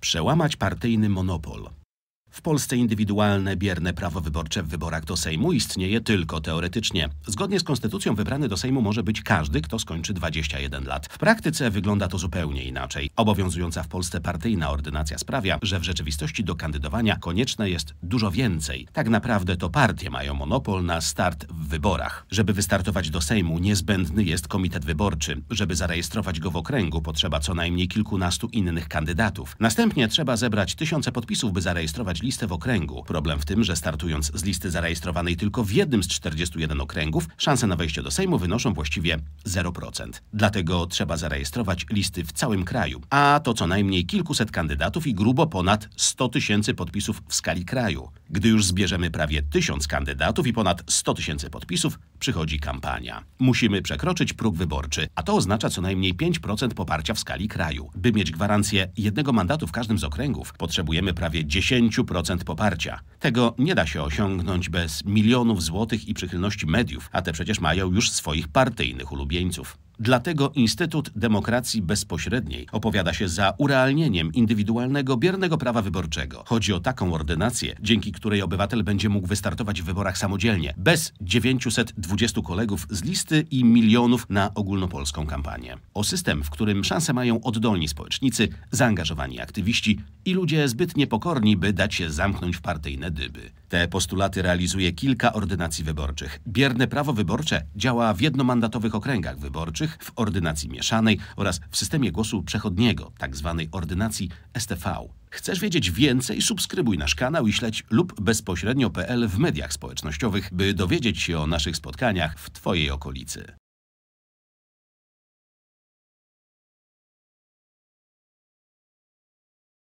przełamać partyjny monopol. W Polsce indywidualne, bierne prawo wyborcze w wyborach do Sejmu istnieje tylko teoretycznie. Zgodnie z konstytucją wybrany do Sejmu może być każdy, kto skończy 21 lat. W praktyce wygląda to zupełnie inaczej. Obowiązująca w Polsce partyjna ordynacja sprawia, że w rzeczywistości do kandydowania konieczne jest dużo więcej. Tak naprawdę to partie mają monopol na start w wyborach. Żeby wystartować do Sejmu niezbędny jest komitet wyborczy. Żeby zarejestrować go w okręgu potrzeba co najmniej kilkunastu innych kandydatów. Następnie trzeba zebrać tysiące podpisów, by zarejestrować listę listę w okręgu. Problem w tym, że startując z listy zarejestrowanej tylko w jednym z 41 okręgów, szanse na wejście do Sejmu wynoszą właściwie 0%. Dlatego trzeba zarejestrować listy w całym kraju, a to co najmniej kilkuset kandydatów i grubo ponad 100 tysięcy podpisów w skali kraju. Gdy już zbierzemy prawie 1000 kandydatów i ponad 100 tysięcy podpisów, przychodzi kampania. Musimy przekroczyć próg wyborczy, a to oznacza co najmniej 5% poparcia w skali kraju. By mieć gwarancję jednego mandatu w każdym z okręgów, potrzebujemy prawie 10% 100% poparcia. Tego nie da się osiągnąć bez milionów złotych i przychylności mediów, a te przecież mają już swoich partyjnych ulubieńców. Dlatego Instytut Demokracji Bezpośredniej opowiada się za urealnieniem indywidualnego, biernego prawa wyborczego. Chodzi o taką ordynację, dzięki której obywatel będzie mógł wystartować w wyborach samodzielnie, bez 920 kolegów z listy i milionów na ogólnopolską kampanię. O system, w którym szanse mają oddolni społecznicy, zaangażowani aktywiści i ludzie zbyt niepokorni, by dać się zamknąć w partyjne dyby. Te postulaty realizuje kilka ordynacji wyborczych. Bierne prawo wyborcze działa w jednomandatowych okręgach wyborczych, w ordynacji mieszanej oraz w systemie głosu przechodniego, tzw. Tak ordynacji STV. Chcesz wiedzieć więcej? Subskrybuj nasz kanał i śledź lub bezpośrednio.pl w mediach społecznościowych, by dowiedzieć się o naszych spotkaniach w Twojej okolicy.